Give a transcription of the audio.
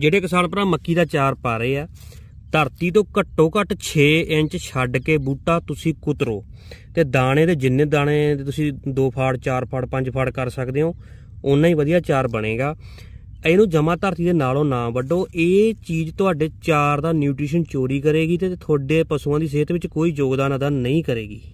ਜਿਹੜੇ ਕਿਸਾਨ ਭਰਾ ਮੱਕੀ ਦਾ ਚਾਰ ਪਾ ਰਹੇ ਆ ਧਰਤੀ ਤੋਂ ਘੱਟੋ ਘੱਟ 6 ਇੰਚ ਛੱਡ ਕੇ ਬੂਟਾ ਤੁਸੀਂ ਕੁਤਰੋ ਤੇ ਦਾਣੇ ਦੇ ਜਿੰਨੇ ਦਾਣੇ ਤੁਸੀਂ 2 ਫਾੜ 4 ਫਾੜ 5 ਫਾੜ ਕਰ ਸਕਦੇ ਹੋ ਉਨਾ ਹੀ ਵਧੀਆ ਚਾਰ ਬਣੇਗਾ ਇਹਨੂੰ ਜਮਾ ਧਰਤੀ ਦੇ ਨਾਲੋਂ ਨਾ ਵੱਡੋ ਇਹ ਚੀਜ਼ ਤੁਹਾਡੇ ਚਾਰ ਦਾ ਨਿਊਟ੍ਰੀਸ਼ਨ ਚੋਰੀ ਕਰੇਗੀ ਤੇ ਤੁਹਾਡੇ ਪਸ਼ੂਆਂ ਦੀ ਸਿਹਤ ਵਿੱਚ ਕੋਈ ਯੋਗਦਾਨ ਅਦਾ ਨਹੀਂ ਕਰੇਗੀ